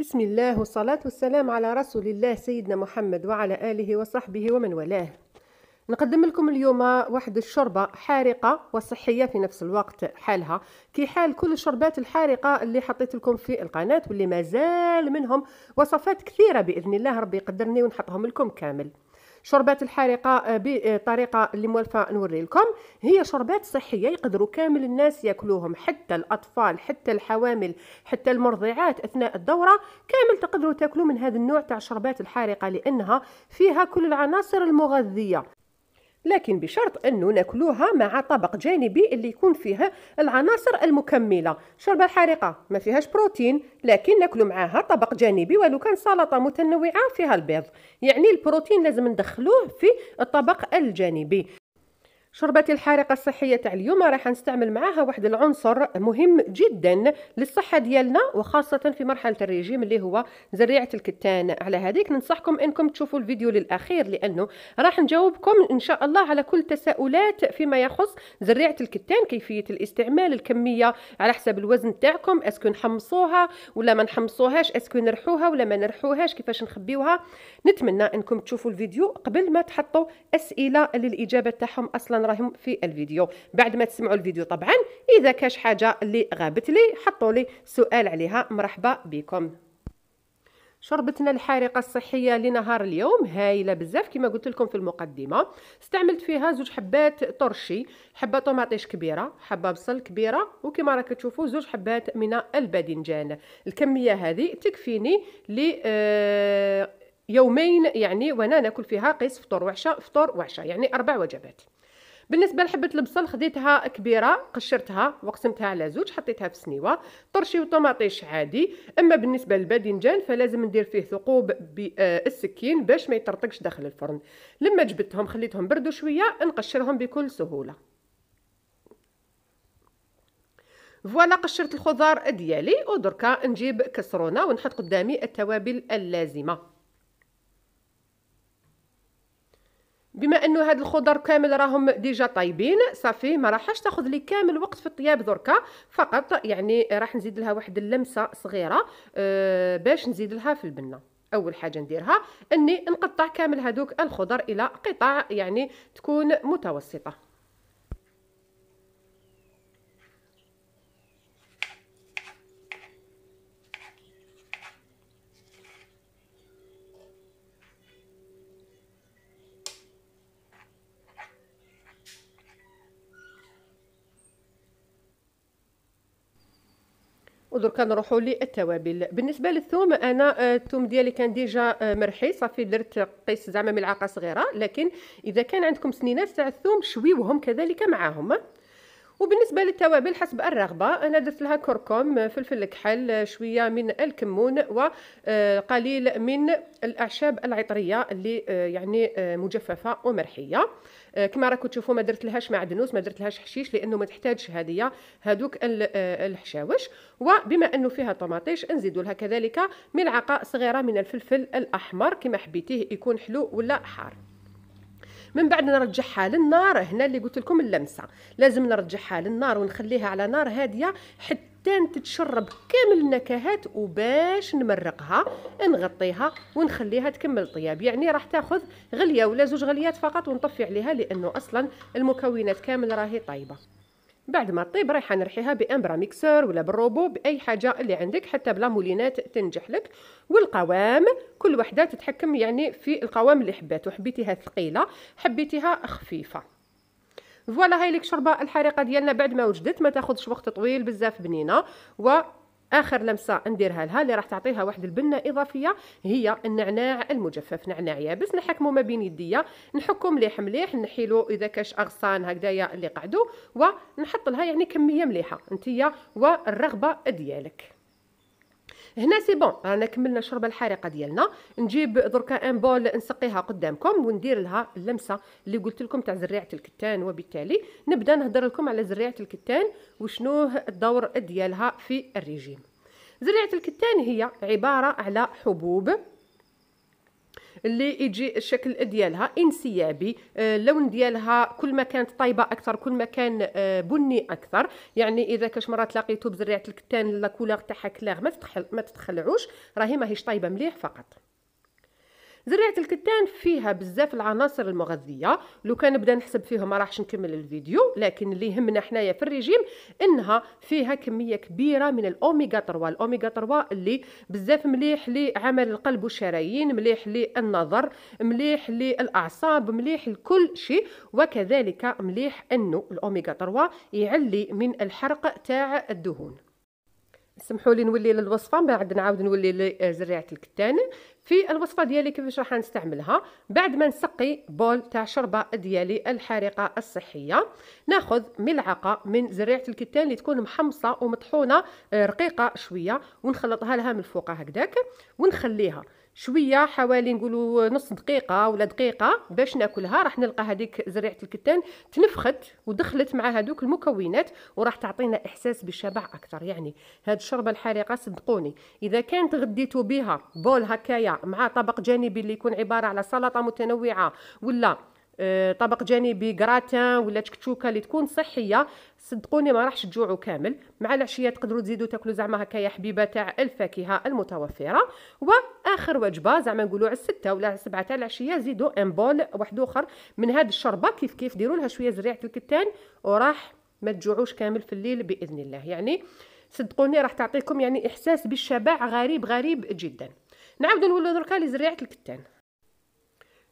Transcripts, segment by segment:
بسم الله والصلاة والسلام على رسول الله سيدنا محمد وعلى آله وصحبه ومن والاه نقدم لكم اليوم واحد الشوربة حارقة وصحية في نفس الوقت حالها كي حال كل الشربات الحارقة اللي حطيت لكم في القناة واللي مازال منهم وصفات كثيرة بإذن الله ربي يقدرني ونحطهم لكم كامل شربات الحارقه آه، بطريقه اللي موالفه نوري لكم هي شربات صحيه يقدروا كامل الناس ياكلوهم حتى الاطفال حتى الحوامل حتى المرضعات اثناء الدوره كامل تقدروا تاكلوا من هذا النوع تاع الشربات الحارقه لانها فيها كل العناصر المغذيه لكن بشرط انه ناكلوها مع طبق جانبي اللي يكون فيه العناصر المكمله شربة الحارقه ما فيهاش بروتين لكن ناكلو معاها طبق جانبي ولو كان سلطه متنوعه فيها البيض يعني البروتين لازم ندخلوه في الطبق الجانبي شربتي الحارقه الصحيه تاع اليوم راح نستعمل معاها واحد العنصر مهم جدا للصحه ديالنا وخاصه في مرحله الرجيم اللي هو زريعه الكتان على هذيك ننصحكم انكم تشوفوا الفيديو للاخير لانه راح نجاوبكم ان شاء الله على كل تساؤلات فيما يخص زريعه الكتان كيفيه الاستعمال الكميه على حسب الوزن تاعكم اسكو نحمصوها ولا ما نحمصوهاش اسكو نرحوها ولا ما نرحوهاش كيفاش نخبيوها نتمنى انكم تشوفوا الفيديو قبل ما تحطوا اسئله للاجابه تاعهم اصلا راهم في الفيديو بعد ما تسمعوا الفيديو طبعا اذا كاش حاجه اللي غابت لي حطوا لي سؤال عليها مرحبا بكم شربتنا الحارقه الصحيه لنهار اليوم هايله بزاف كما قلت لكم في المقدمه استعملت فيها زوج حبات طرشي حبه طماطيش كبيره حبه بصل كبيره وكما راك تشوفوا زوج حبات من الباذنجان الكميه هذه تكفيني ل آه، يومين يعني وانا ناكل فيها قيس فطور وعشاء فطور وعشاء يعني اربع وجبات بالنسبه لحبه البصل خديتها كبيره قشرتها وقسمتها على زوج حطيتها في سنيوه طرشي وطماطيش عادي اما بالنسبه للباذنجان فلازم ندير فيه ثقوب بالسكين باش ما يطرطقش داخل الفرن لما جبتهم خليتهم بردوا شويه نقشرهم بكل سهوله فوالا قشرت الخضار ديالي ودركا نجيب كسرونه ونحط قدامي التوابل اللازمه بما انه هاد الخضر كامل راهم ديجا طايبين صافي ما راحش تاخذ لي كامل وقت في الطياب دركا فقط يعني راح نزيد لها واحد اللمسه صغيره أه باش نزيد لها في البنه اول حاجه نديرها اني نقطع كامل هادوك الخضر الى قطع يعني تكون متوسطه ودركا نروحوا للتوابل بالنسبه للثوم انا آه، الثوم ديالي كان ديجا آه، مرحي صافي درت قيس زعما ملعقه صغيره لكن اذا كان عندكم سنينات تاع الثوم شويوهم كذلك معاهم وبالنسبه للتوابل حسب الرغبه انا درت لها كركم فلفل كحل شويه من الكمون وقليل آه، من الاعشاب العطريه اللي آه، يعني آه، مجففه ومرحيه كما راكم تشوفوا ما درت لهاش معدنوس ما درت لهاش حشيش لانه ما تحتاجش هذه هذوك الحشاوش وبما انه فيها طماطيش نزيد لها كذلك ملعقه صغيره من الفلفل الاحمر كما حبيتيه يكون حلو ولا حار من بعد نرجعها للنار هنا اللي قلت لكم اللمسه لازم نرجعها للنار ونخليها على نار هاديه حتى تتشرب كامل النكهات وباش نمرقها نغطيها ونخليها تكمل طياب يعني راح تاخذ غليه ولا زوج غليات فقط ونطفي عليها لانه اصلا المكونات كامل راهي طايبه بعد ما طيب رايحه نرحيها بامبرا ميكسر ولا بالروبو باي حاجه اللي عندك حتى بلا مولينات تنجح لك والقوام كل وحده تتحكم يعني في القوام اللي حباتو حبيتيها ثقيله حبيتيها خفيفه فوالا هاي لك شربة الحريقه ديالنا بعد ما وجدت ما تاخدش وقت طويل بزاف بنينه و اخر لمسه نديرها لها اللي راح تعطيها واحد البنه اضافيه هي النعناع المجفف نعناع يابس نحكمو ما بين يديا نحكو مليح مليح نحيلو اذا كاش اغصان هكذايا اللي قعدو ونحط لها يعني كميه مليحه انتيا والرغبه ديالك هنا سي بون رانا كملنا الشوربه الحارقه ديالنا نجيب دركا ان بول نسقيها قدامكم وندير لها اللمسه اللي قلت لكم تاع زريعه الكتان وبالتالي نبدا نهضر لكم على زريعه الكتان وشنوه الدور ديالها في الريجيم زريعه الكتان هي عباره على حبوب اللي يجي الشكل ديالها انسيابي آه، اللون ديالها كل ما كانت طايبه اكثر كل ما كان آه، بني اكثر يعني اذا كاش مره تلاقيتو بزريعه الكتان لا كولور تاعها كلاغ ما تتخلعوش راهي ماهيش طايبه مليح فقط زريعه الكتان فيها بزاف العناصر المغذيه لو كان نبدا نحسب فيهم ما راحش نكمل الفيديو لكن اللي يهمنا حنايا في الرجيم انها فيها كميه كبيره من الاوميغا 3 الاوميغا 3 اللي بزاف مليح لعمل القلب والشرايين مليح للنظر مليح للاعصاب مليح لكل شيء وكذلك مليح انه الاوميغا 3 يعلي من الحرق تاع الدهون سمحوا لي نولي للوصفه من بعد نعاود نولي لزريعه الكتان في الوصفه ديالي كيفاش راح نستعملها بعد ما نسقي بول تاع شربه ديالي الحارقه الصحيه ناخذ ملعقه من زريعه الكتان اللي تكون محمصه ومطحونه آه، رقيقه شويه ونخلطها لها من الفوق هكذاك ونخليها شويه حوالي نقولوا نص دقيقه ولا دقيقه باش ناكلها راح نلقى هذيك زريعه الكتان تنفخت ودخلت مع هذوك المكونات وراح تعطينا احساس بالشبع اكثر يعني هاد الشوربه الحارقه صدقوني اذا كانت غديتوا بها بول هكايا مع طبق جانبي اللي يكون عباره على سلطه متنوعه ولا آه، طبق جانبي كراتان ولا تكتوكه اللي تكون صحيه صدقوني ما راحش تجوعوا كامل مع العشيه تقدروا تزيدوا تاكلوا زعما هكا يا حبيبه تاع الفاكهه المتوفره واخر وجبه زعما نقولوا على السته ولا سبعه السبعه تاع العشيه زيدوا ان بول واحد اخر من هاد الشربه كيف كيف ديروا لها شويه زريعه الكتان وراح ما تجوعوش كامل في الليل باذن الله يعني صدقوني راح تعطيكم يعني احساس بالشبع غريب غريب جدا نعاودوا نولوا دركا لزريعه الكتان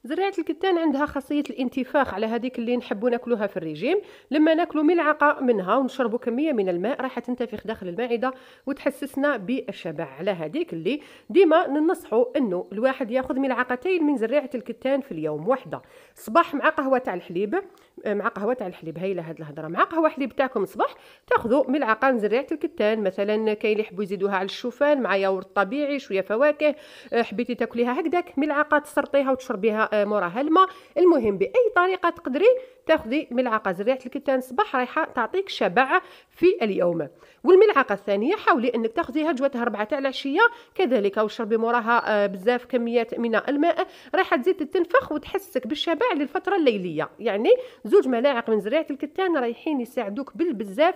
زريعه الكتان عندها خاصيه الانتفاخ على هذيك اللي نحبو ناكلوها في الريجيم لما ناكلو ملعقه منها ونشربو كميه من الماء راح تنتفخ داخل المعده وتحسسنا بالشبع على هذيك اللي ديما ننصحو انه الواحد ياخذ ملعقتين من زريعه الكتان في اليوم واحده صباح مع قهوه تاع الحليب مع قهوه تاع الحليب هايله هاد الهضره مع قهوه حليب تاعكم الصباح تاخذوا ملعقه من زريعه الكتان مثلا كاين اللي يحبوا يزيدوها على الشوفان مع ياورت طبيعي شويه فواكه حبيتي تاكليها هكداك ملعقه تسرطيها وتشربيها موراها الماء المهم باي طريقه تقدري تاخذي ملعقه زريعه الكتان صباح رايحه تعطيك شبع في اليوم والملعقه الثانيه حاولي انك تاخذيها جواتها 4 تاع العشيه كذلك وشربي موراها آه، بزاف كميات من الماء رايحه تزيد تنفخ وتحسك بالشبع للفتره الليليه يعني زوج ملاعق من زريعه الكتان رايحين يساعدوك بالبزاف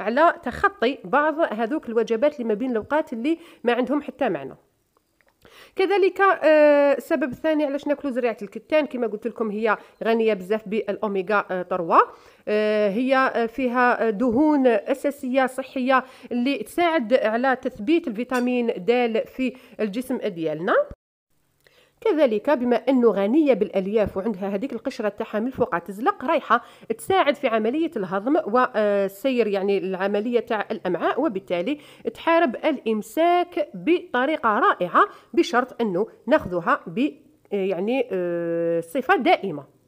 على تخطي بعض هذوك الوجبات اللي ما بين الاوقات اللي ما عندهم حتى معنى كذلك السبب آه، الثاني علاش ناكلوا زريعه الكتان كما قلت لكم هي غنيه بزاف بالاوميغا 3 آه، آه، هي فيها دهون اساسيه صحيه اللي تساعد على تثبيت الفيتامين د في الجسم ديالنا كذلك بما انه غنيه بالالياف وعندها هذيك القشره تاعها من فوق تزلق رايحه تساعد في عمليه الهضم وسير آه، يعني العمليه تاع الامعاء وبالتالي تحارب الامساك بطريقه رائعه بشرط انه ناخذها ب آه، يعني آه، صفه دائمه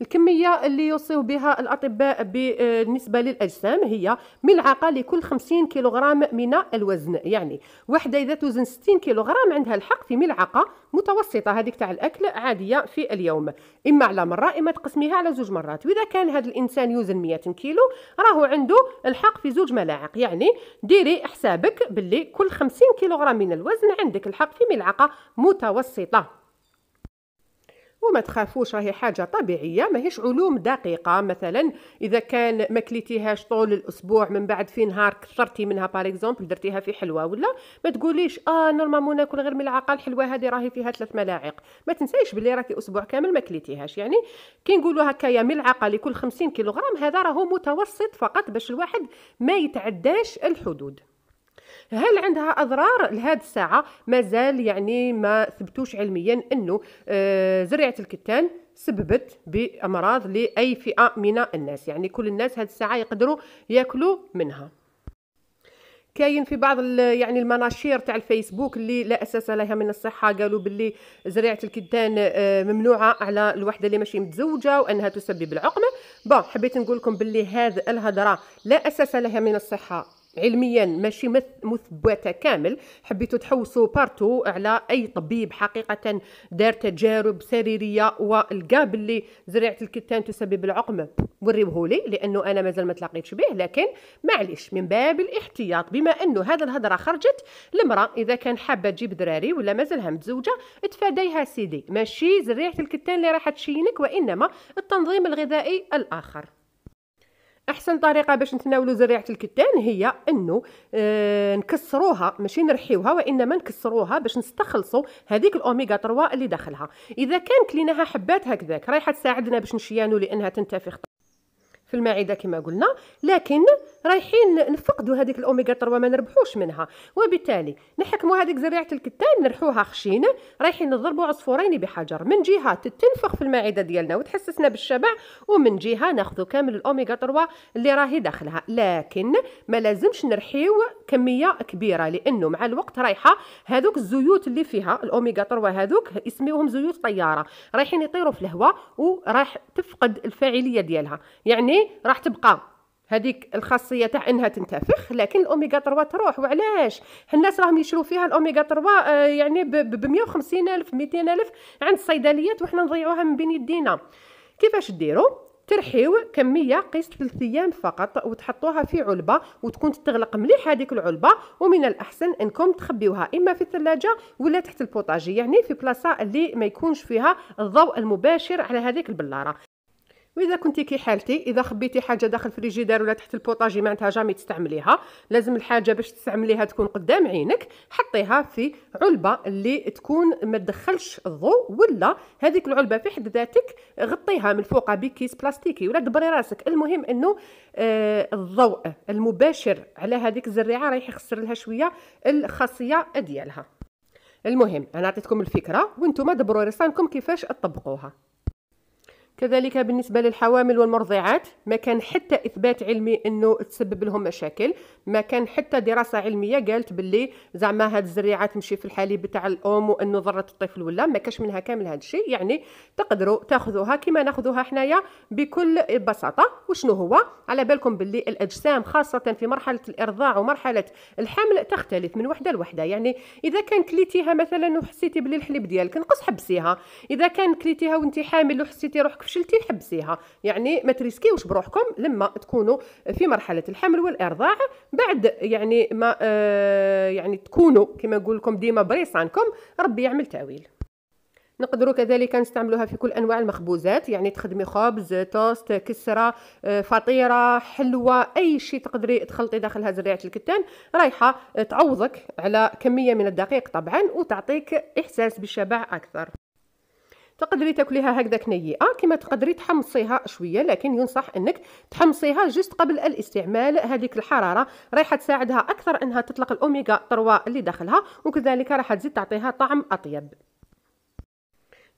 الكمية اللي يوصيو بها الأطباء بالنسبة للأجسام هي ملعقة لكل 50 كيلوغرام من الوزن يعني وحدة إذا توزن 60 كيلوغرام عندها الحق في ملعقة متوسطة هذيك تاع الأكل عادية في اليوم إما على مرة إما تقسميها على زوج مرات وإذا كان هذا الإنسان يوزن 100 كيلو راهو عنده الحق في زوج ملاعق يعني ديري حسابك باللي كل 50 كيلوغرام من الوزن عندك الحق في ملعقة متوسطة وما تخافوش راهي حاجه طبيعيه ماهيش علوم دقيقه مثلا اذا كان ما كليتيهاش طول الاسبوع من بعد في نهار كثرتي منها بار اكزومبل درتيها في حلوه ولا ما تقوليش اه نورمالمون ناكل غير ملعقه الحلوه هذه راهي فيها ثلاث ملاعق ما تنسايش بلي راكي اسبوع كامل ما كليتيهاش يعني كي نقولوا هكايا ملعقه لكل 50 كيلوغرام هذا راهو متوسط فقط باش الواحد ما يتعداش الحدود هل عندها اضرار لهذه الساعه مازال يعني ما ثبتوش علميا انه آه، زريعه الكتان سببت بامراض لاي فئه من الناس يعني كل الناس هذه الساعه يقدروا ياكلوا منها كاين في بعض يعني المناشير تاع الفيسبوك اللي لا اساس لها من الصحه قالوا باللي زريعه الكتان آه، ممنوعه على الوحده اللي ماشي متزوجه وانها تسبب العقم بون حبيت نقول لكم باللي هذه الهضره لا اساس لها من الصحه علميا ماشي مثبته كامل حبيتو تحوسوا بارتو على اي طبيب حقيقه دار تجارب سريريه والقاب اللي زريعه الكتان تسبب العقم وريوهولي لانه انا مازال ما تلاقيتش به لكن معليش من باب الاحتياط بما انه هذا الهضره خرجت المراه اذا كان حابه تجيب دراري ولا مازالها متزوجه تفاديها سيدي ماشي زريعه الكتان اللي راح تشينك وانما التنظيم الغذائي الاخر احسن طريقه باش نتناولوا زريعه الكتان هي انه آه نكسروها ماشي نرحيوها وانما نكسروها باش نستخلصوا هذيك الاوميغا 3 اللي داخلها اذا كان كليناها حبات هكذاك رايحه تساعدنا باش نشيانو لانها تنتفخ في المعده كما قلنا لكن رايحين نفقدوا هذيك الاوميغا 3 ما نربحوش منها وبالتالي نحكموا هذيك زريعه الكتان نرحوها خشينه رايحين نضربوا عصفورين بحجر من جهه تنفخ في المعده ديالنا وتحسسنا بالشبع ومن جهه ناخذوا كامل الاوميغا 3 اللي راهي داخلها لكن ما لازمش نرحيو كميه كبيره لانه مع الوقت رايحه هذوك الزيوت اللي فيها الاوميغا 3 هذوك اسميوهم زيوت طياره رايحين يطيروا في الهواء وراح تفقد الفاعليه ديالها يعني راح تبقى هذيك الخاصيه تاع انها تنتفخ لكن الاوميغا 3 تروح وعلاش الناس راهم يشرو فيها الاوميغا 3 آه، يعني ب 150 الف 200 الف عند الصيدليات وحنا نضيعوها من بين يدينا كيفاش ديروا ترحيو كمية قيس ثلاث أيام فقط وتحطوها في علبة وتكون تغلق مليح هذيك العلبة ومن الأحسن أنكم تخبيوها إما في الثلاجة ولا تحت البوطاجي يعني في بلاصة اللي ما يكونش فيها الضوء المباشر على هذيك البلارة واذا كنتي كي حالتي اذا خبيتي حاجه داخل الفريجيدار ولا تحت البوطاجي معناتها جامي تستعمليها لازم الحاجه باش تستعمليها تكون قدام عينك حطيها في علبه اللي تكون ما تدخلش الضوء ولا هذيك العلبه في حد ذاتك غطيها من فوقها بكيس بلاستيكي ولا دبري راسك المهم انه آه الضوء المباشر على هذيك الزريعه رايح يخسر لها شويه الخاصيه ديالها المهم انا عطيتكم الفكره وانتم دبروا رسالكم كيفاش تطبقوها كذلك بالنسبة للحوامل والمرضعات ما كان حتى إثبات علمي أنه تسبب لهم مشاكل ما كان حتى دراسة علمية قالت باللي زعما هاد الزريعة تمشي في الحليب تاع الأم وأنه ضرت الطفل ولا ما كاش منها كامل هاد الشيء يعني تقدروا تاخذوها كما ناخذوها حنايا بكل بساطة وشنو هو على بالكم باللي الأجسام خاصة في مرحلة الإرضاع ومرحلة الحمل تختلف من وحدة لوحدة يعني إذا كان كليتيها مثلا وحسيتي باللي الحليب ديالك نقص حبسيها إذا كان كليتيها وانت حامل وحسيتي روحك فشلتي حبسيها يعني ما تريسكيوش بروحكم لما تكونوا في مرحله الحمل والارضاع بعد يعني ما آه يعني تكونوا كما نقول لكم ديما بريص عنكم ربي يعمل تاويل نقدروا كذلك نستعملوها في كل انواع المخبوزات يعني تخدمي خبز توست كسره آه، فطيره حلوه اي شيء تقدري تخلطي داخلها زريعه الكتان رايحه تعوضك على كميه من الدقيق طبعا وتعطيك احساس بالشبع اكثر تقدري تاكليها هكذا نيئه آه، كما تقدري تحمصيها شويه لكن ينصح انك تحمصيها جست قبل الاستعمال هذيك الحراره رايحه تساعدها اكثر انها تطلق الاوميغا 3 اللي داخلها وكذلك راح تزيد تعطيها طعم اطيب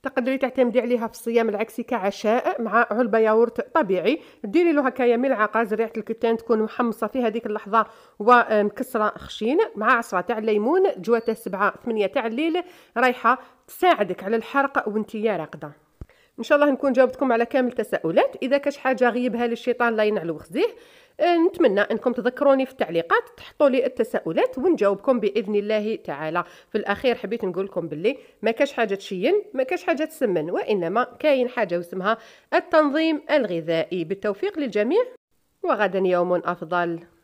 تقدري تعتمدي عليها في الصيام العكسي كعشاء مع علبه ياورت طبيعي ديري له هكايا ملعقه زريعه الكتان تكون محمصه في هذيك اللحظه ومكسره خشين مع عصره تاع الليمون جواته سبعة ثمانية تاع الليل رايحه تساعدك على الحرق وانتي راقده ان شاء الله نكون جاوبتكم على كامل التساؤلات اذا كاش حاجه غيبها للشيطان لا ينعلو خزيه أه، نتمنى انكم تذكروني في التعليقات تحطوا لي التساؤلات ونجاوبكم باذن الله تعالى في الاخير حبيت نقول لكم باللي ما كاش حاجه تشين ما كاش حاجه تسمن وانما كاين حاجه واسمها التنظيم الغذائي بالتوفيق للجميع وغدا يوم افضل